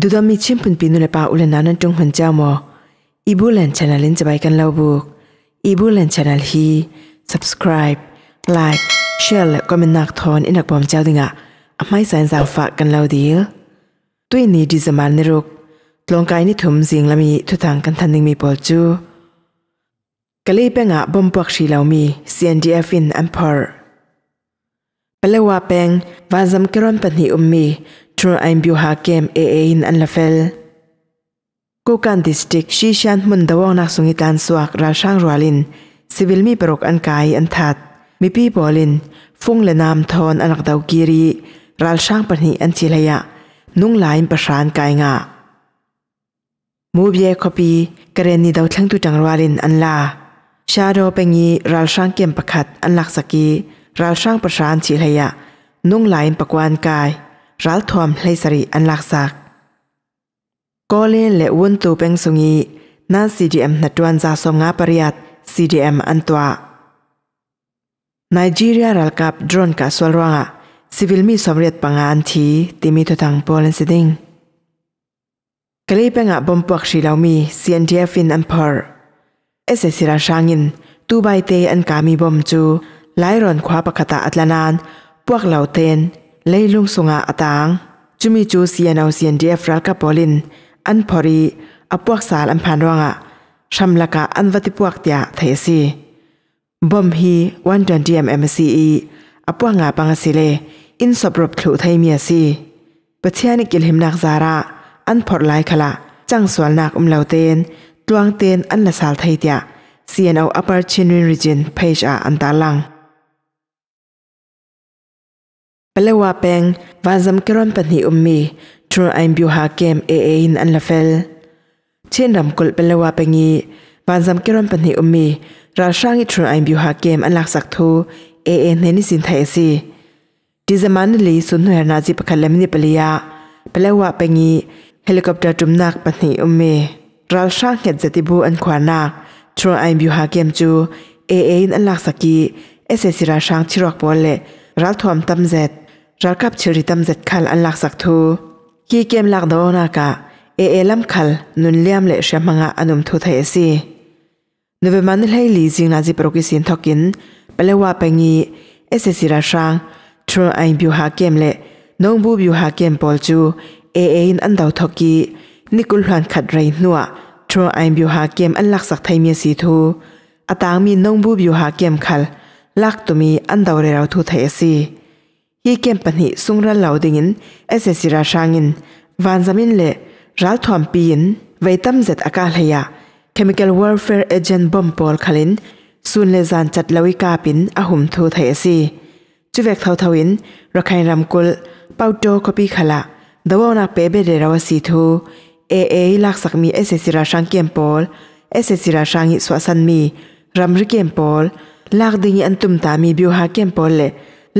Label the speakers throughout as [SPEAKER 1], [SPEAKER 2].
[SPEAKER 1] ดูดามีชิมพุนปีนุเลปาอุเลนานันจงหันเจ้ามออีบูเลนชนาลินจะไปกันเล่าบุกอีบูเลนชนาลฮี subscribe like share และก็เป็นนักทอนอินักบอมเจ้าดิงอ่ะอไม่สายสาวฝากกันเล่าดีลตัวนี้ดีสมานนรกลงกายนี่ถุมสิงละมีทุทางกันทันดิงมีปอลจูกะเลยเป็งะบอมปวกชีเหล่ามี CNDF in Empire เปลว่าเป็งวาจำกรอนปัญหาอุมมีชทรอนบิวฮาเกมเอเอินอันเลาเฟลกูกันดิสติกชี้ชันมุนดาวงนักสุงิตันสวักราช่างรัวลินสิบิลมีปรกอันกายอันทัดมีพี่บอลินฟุ้งเลนามทอนอันักดาวกิริราช่างปณิอันชิลยะนุ่งลายประชานกายงะมูเบียคอปีกระเรนนีดาวทั้งตุจังรัวลินอันลาชาโดเปงีราช่างเกมประคัดอันหลักสกีราช่างประชานชิลยะนุ่งลายประกวนกายรัลทอมเลสริอันลักษักก็เล่นและวุ่นตูเป็งสุงีน่า CDM นัดดวนจาสมงาปริยัด CDM อันตัวไนจีเรียรัลกับดรอนกับสวรวคงอ่ะซีวิลมีสมเรียดปังงานทีที่มีตัวทางโปลนสิดิงกลีเป็นอ่ะบอมปวกชิลามี CNDF in Empire เอเซซิราชางิน ตูใบเตยอันกามีบอมจูไลรอนคว้าปะกตาอัตลานานพวกเหล่าเตน leilung sunga atang chumi chu sian au sian dia fral ka polin an phori apuak sal an phan ronga shamlaka anwati puak tia thaisi bom hi 120 mmce apua nga panga sile in soprop thlu thai mi asi pathiani kilhim nak zara an phor lai khala chang swal nak um lauten tuang ten an la sal thai tia CNO Upper Chinrin Region page a antalang Palawa peng vazam kiron panhi ummi tru ayin biu ha kem a a in an lafel ram kul palawa pengi vazam kiron panhi ummi ral shangi tru ain biu ha kem an laksak sak thu a a ne ni sin thai si ti zaman le sun her na ji pakha lam palawa pengi helicopter tum nak panhi ummi ral shang het jati bu an khwa na tru ain biu ha kem chu a a in an lak sak ki ssc ra shang chirok bole, ral thom tam zet rakap chori tam zat khal an lak sak thu ki kem lak do na ka e e lam khal nun liam le shamanga anum thu thai si nuve man le li zing na ji proki sin thokin pele wa pengi ssc ra shang tru ai bu ha kem le nong bu bu ha kem pol chu e e in an dau thoki nikul hlan khat rei nuwa tru ai bu ha hi kem pani sungra laudingin SS ra sangin vanzamin le ral thom piin veitam zet aka hleya chemical warfare agent bomb pol khalin sun le zan chat lawi ka pin ahum thu thai asi chuwek thau thawin rakhain ramkul pauto kopi khala dawona pebe de rawasi thu AA lak sak mi SS ra sang kem pol SS ra sangi swasan mi ramri kem pol lak dingi antum ta mi biu ha kem pol le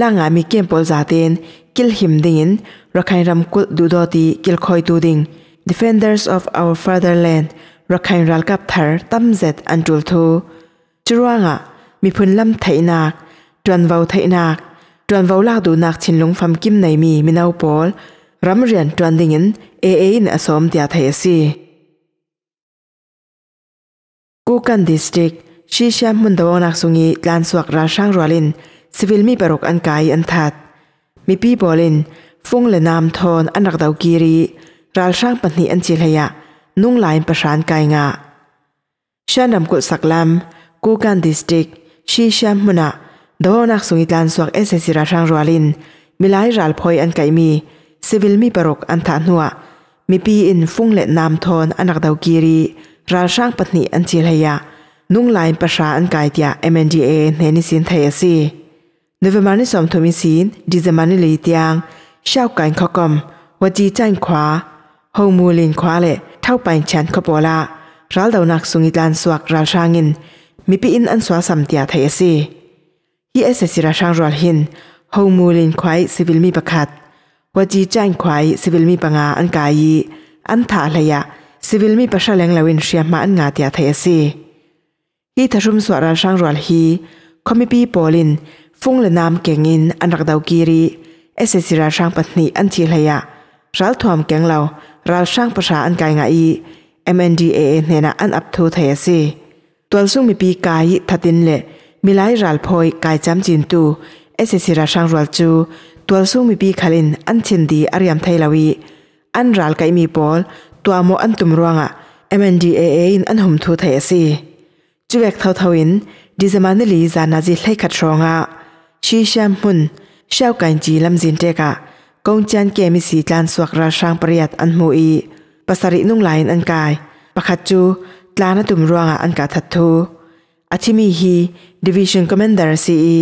[SPEAKER 1] la nga mi kem pol zaten kil him dingin rakhain ram kul du do ti kil khoi tu ding defenders of our fatherland rakhain ral kap thar tam zet an tul thu chuwanga mi phun lam thaina twan vau thaina twan vau lak du nak chin long pham kim nei mi minau pol ram rian twan dingin e e in asom tia thai si Kukan district Shisham Mundawanak Sungi Lan Suak Rashang Ralin สิวิลมีปรกอันกายอันทัดมีพี่บอลินฟงและนามทอนอันรักดาวกีรีรัลช่างปัญญอันจีลยะนุ่งลายประสานกายงาชานดำกุศลักลำกูการดิสติกชีชัมมุนะดวนักสุงิตานสวกเอสเซซิราช่างรัวลินมีหลายรัลพอยอันไกมีสิวิลมีปรกอันทานัวมีปีอินฟงและนามทอนอันรักดาวกีรีรัลช่างปัญญอันจีลยะนุ่งลายประสานกายตยาเอ็มเอ็นดีเอเนนิสินไทยซีนวมานสมทมิสินดิจมานิลีตียงเช่ากันขกมวจีจันขวาหงมูลินขวาเลเท่าไปฉันขบลารัลเดานักสุงิดานสวักราชางินมีปีอินอันสวาสัมเตียไทยสีเอสสิราชางรัลหินหงมูลินควายสิวิลมีประคัดวจีจันควายสิวิลมีปังอาอันกายีอันถาลยะสิวิลมีประชาแรงลาวินเชียมาอันงาเตียไทยสีที่ทชุมสวราชางรัลฮีคอมมีปีโปลินฟุ้งเลยน้ำเก่งินอันรักดาวกีรีเอเซซิราช่างปัตนีอันทีเลยรัลทอมเก่งเรารัลช่างภาษาอันกายงเอ็็มเอนดีเอ d a เนน่ะอันอับทูเทียซตัวสุ่งมีปีกายทัดดินเลมีหลายรัลพอยกายจำจินตูเอเซซิราช่างรัลจูตัวสุ่งมีปีขลินอันเชนดีอารยมไทยลาวีอันรัลกายมีบอลตัวโมอันตุมรวงอะเอ็มเอ็นดีเอเออนันหุ่มทูเทียซจุดแรกเท่าเท่าอินดิสมานลีจานาจิเลยขัดรองอะชีชมพุนเชากันจีลำจินเจกะกงจันเกมิสีจานสวกราชางประหยัดอันมูอีปสรินุ่งหลายอันกายปะขัดจูตลานตุมรวงอันกาทัดทูอาทิมีฮีดิวิชันคอมเมนเดอร์ซีอี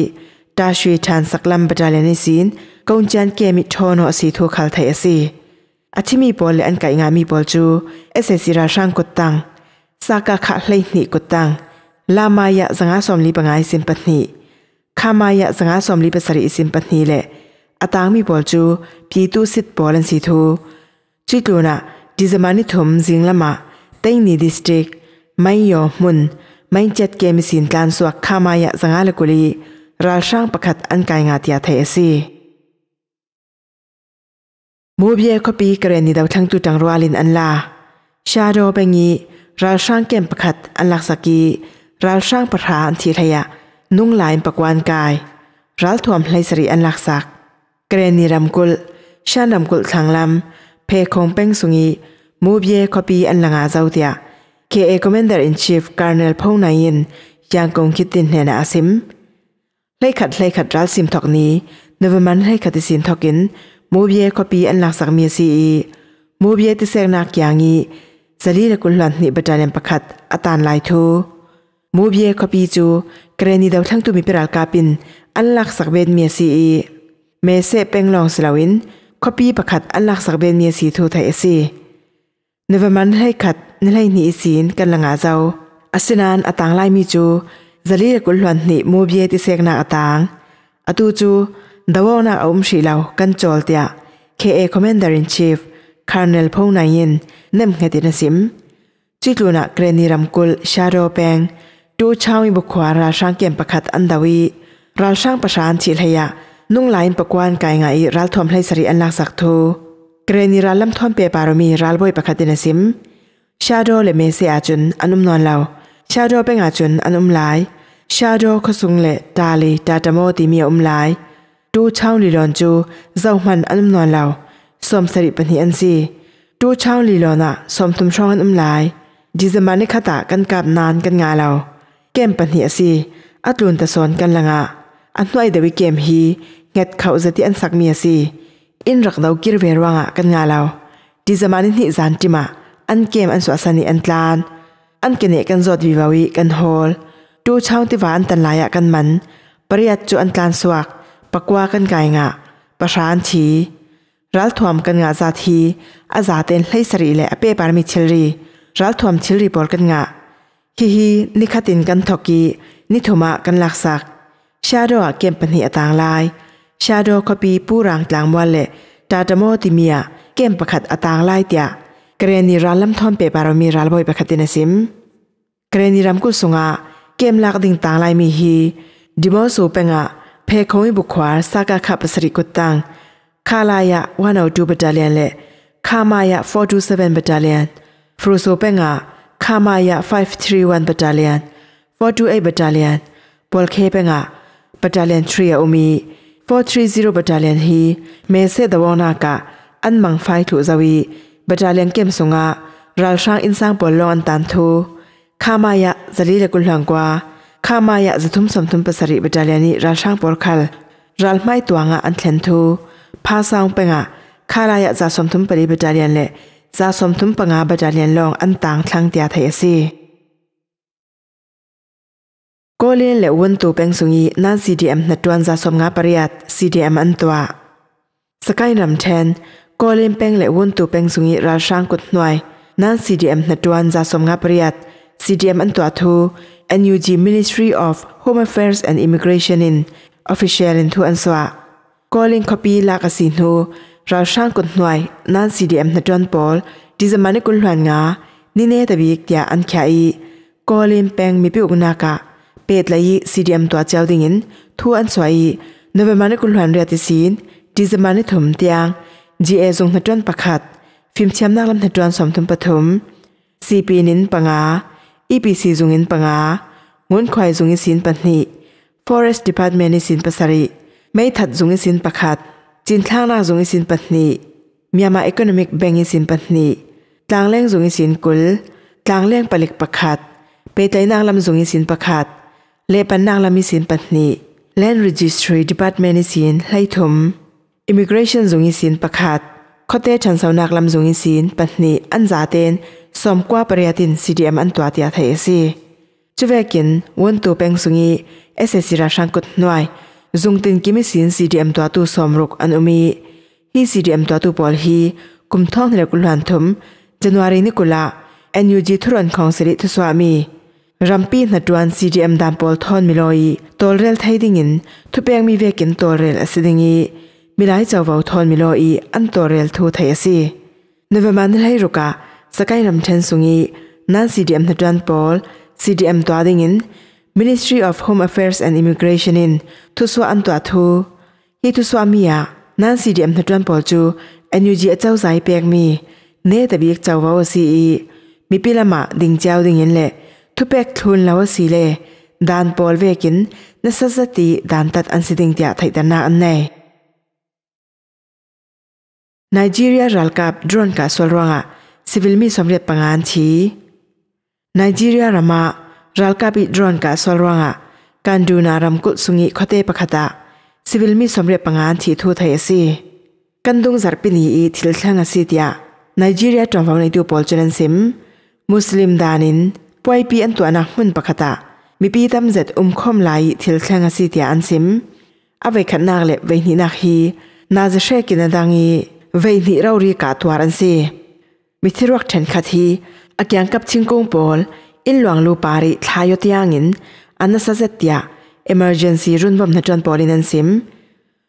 [SPEAKER 1] ตาชวีทานสักลำบดาเลนิสินกงจันเกมิทอนอสีทูขัลไทยสีอาทิมีบอลเลอันกายงามีบอลจูเอเซซิราชางกดตังสากาขะเลนิกดตังลามายะสังอาสมลีปงไยสินปนีข้ามายะสงาสมลีปสริสิมปนีเละอาตางมีบอลจูพีตูสิทบอลันสีทูจุดลูนะดิสมานิทมจิงละมาเต็งนีดิสตริกไม่ยอมมุนไม่จัดเกมสินการสวกข้ามายะสงาลกุลีราช่างประคัดอันกายงาติยาเทสีมูเบียคปีเกรนีดาวทั้งตุจังรัวลินอันลาชาโดเปงีราช่างเกมประคัดอันลักสกีราช่างประธาอันทีทยานุ่งลายปักวานกายรัลทวมไหลสรีอันหลักศัก เกรนีรำกุลชาดำกุลทางลำเพคงเป้งสุงีมูเบียคอปีอันลังอาเจ้าเตียเคเอคอมเมนเดอร์อินชีฟการเนลพงนายินยังคงคิดตินเนนาซิมไล่ขัดไล่ขัดรัลซิมทอกนี้นวมันไล่ขัดสินทอกินมูเบียคอปีอันหลักศักเมียซีอีมูเบียติเซนักยางีสลีละกุลหลันนิบดาเลมประคัดอตานลายทูมูเบียคอปีจูเกรนีดาวทั้งตุมเปรัลกาปิน อันลักสักเบนเมียซีเมเซเป็งลองสลาวินคอปีประคัดอันลักสักเบนเมียซีทูไทยซีในวมันให้ขัดนไลนีสีนกันลังอาเจ้าอาินานอตางไลมีจูจะลีกุลหลันนี่มูเบียติเซกนาอตางอตูจูดาวนาอุ้มสีเหลากันจอลเตียเคเอคอมเมนเดอร์อินชีฟคาร์เนลพงนายินเนมเฮตินสิมจิตลูนักเกรนีรัมกุลชาโรเปงดูชาวิบุควาราช่างเกมประคัดอันดาวีราช่างประชานชิลยะ นุ่งลายประกวนกายไงรัลทวมไ้สรีอันลักสักทูเกรนิรัลลำทวมเปียปารมีรัลบอยประคัดินซิมชาโดเลเมเซอาจุนอนุมนอนเลาชาโดเป็นอาจุนอนุมลายชาโดขสุงเลตาลีตาตโมติมีอุมลายดูชาวลีลอนจู เจ้ามันอนุมนอนเลาสมสริปนิอันซีดูชาวลีลอนะสมทุมช่องอันุมลายดิจมานิคตะกันกับนานกันงาเราเกมปัญหาสิอัตลุนตะสอนกันละงะอันไหอยเดวิเกมฮี เง็ดเขาจะที่อันสักเมียสิอินรักเรากิรเวรว่งะกันงาเรา ดีสมานิหิจานจิมะอันเกมอันสวสนิอันตลาน อันเกเนกันจอดวิวาวิกันโอลดูชาวติวาันตันลายกันมัน ปริยัิจูอันตลานสวักปักว่ากันไกางะประชานชีรัลทวมกันงาจาทีอาจาเตนไลสรีและเปปารมิชลรีรัลทวมชลรีบอลกันงา hi hi nikhatin kan thoki ni thoma kan laksak shadow a kem pani atang lai shadow copy purang tlang wale ta tamo timia kem pakhat atang lai tia kreni ralam thom pe baromi ralboi pakhatin asim kreni ram ku sunga kem lak ding tang lai mi hi dimo so penga phe khoi bu khwar saka kha pasri kutang khalaya 102 battalion le khamaya 427 battalion fruso penga Kamaya 531 Battalion 428 Battalion Bolkebenga Battalion 3 Umi 430 Battalion Hi Mese Dawona Ka An Mang Phai Thu Zawi Battalion Kem Sunga Ral Sang In Sang Polong An Tan Thu Kamaya Zali Le Kulhang Kwa Kamaya Zathum Samthum Pasari Battalion Ni Ral Sang Pol Khal Ral Mai Tuanga An Thlen Thu Pha Sang Penga Kharaya Za Samthum Pari Battalion Le จาสมทุมปงาบจาเลียนลองอันต่างทางเตียไทยซีกเลียนเลวันตัวเป็นสุงีน่าซีดีเอ็มนัดวันจาสมงาปริยัตซีดีเอ็มอันตัวสกายนำเชนกเลียนเป็นเลวันตัวเป็นสุงีราช่างกุดหน่วยนั่นอ็มนัดวันจะสมงาปริยัตซีดีเอ็มอันตัวทู NUG Ministry of Home Affairs and Immigration in Official in ทูอันสวะก็ลินคอปีลากสินูราช่างกุนหน่วยนั่นสีเดียมนัดวนปอลดิสมานิกุลหวนงานี่เนตบีกยาอันแค่อีกอลินแปงมีปิอุกนากะเป็ดเลยสีเดียมตัวเจ้าดิ่งินทัวอันสวยนเวมานิกุลหวนเรียติสินดิสมานิถุมเตียงจีเอซงนัดวนประคัดฟิล์มเชียมนักลำนัดวนสมทุมปฐมซีปีนินปังอาอีพีซีซุงินปังอางุนควายซุงิสินปันนี Forest Department นิสินปัสริไม่ถัดซุงิสินประคัดจินทางนักจงอิสินปัตนีมียมาอีโคโนมิกแบงอิสินปัตนีต่างเลี้ยงจงอิสินกุลต่างเลี้ยงปลิกประคัดเปตยนางลำจงอิสินประคัดเลปันนางลำอิสินปัตนีแลนด์รีจิสทรีดีพาร์ตเมนต์อิสินไลทุมอิมิเกรชันจงอิสินประคัดค้อเตชันสาวนักลำจงอิสินปัตนีอันจาเตนสมกว่าปริยตินซีดีเอ็มอันตัวเตียไทยซีจุเวกินวันตัวเป็งสุงีเอเซซิราชังกุดหน่วย zungtin kimi sin cdm twa tu somrok anumi hi cdm twa tu pol hi kumthong re kulhan thum january ni kula nug thuran khongseri thu swami rampi na twan cdm dam pol thon miloi tolrel thaiding in thupeng mi vekin tolrel asidingi milai chawau thon miloi an tolrel thu thai asi neverman lai ruka sakai ram thensungi nan cdm na twan pol cdm twa ding in Ministry of Home Affairs and Immigration in Tuswa h Antwa Thu h i Tuswa Mia Nan Si Diem Thadwan Pol Ju And Yuji A Chau Zai Peek Mi Ne Ta Biek Chau Vau Si I Mi Pila Ma Ding c h a w Ding In Le Tu h Peek Thun l a w a Si Le Dan Pol Ve Kin Na Sa Sa Ti Dan Tat An Si Ding Tia t h a i Tan a An n a Nigeria Ral Kap Dron Ka Sol r a n g a Sivil Mi Som r e t Pangan Chi Nigeria r a m a รัลกาบิดรอนกับสวรรค์การดูนารำกุลสุงิคเตปะดตะสิวิลมีสมเร็จปังานที่ทูไทยสิกันดุงจารปินีอีทิลทังอสิตยาไนจีเรียจอมฟังในตัวปอลเจนซิมมุสลิมดานินป่วยปีอันตัวนักมุนปะดตะมีปีตั้มเจ็ดอุมคอมไลทิลทังอสิตยาอันซิมอาไว้ขันนักเล็บเว้หนักฮีน่าจะเชกินดังอีเวนีเรารีกาตัวรันซีมีทิรวกเทนัดทีอักยังกับชิงกงปอล in luang lu pari thayo tiangin anna sa zetia emergency run bam na chon polin an sim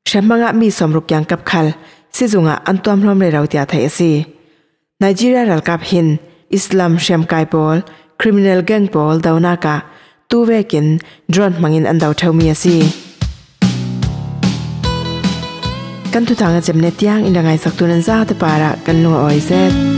[SPEAKER 1] shamanga mi somruk yang kap khal sizunga antuam hlom le rautia thai asi nigeria ral kap hin islam sham kai pol criminal gang pol dauna ka tuwekin drone mangin an dau thomi asi kan tu tanga jemne tiang indangai saktunan za te para kan lu oi zet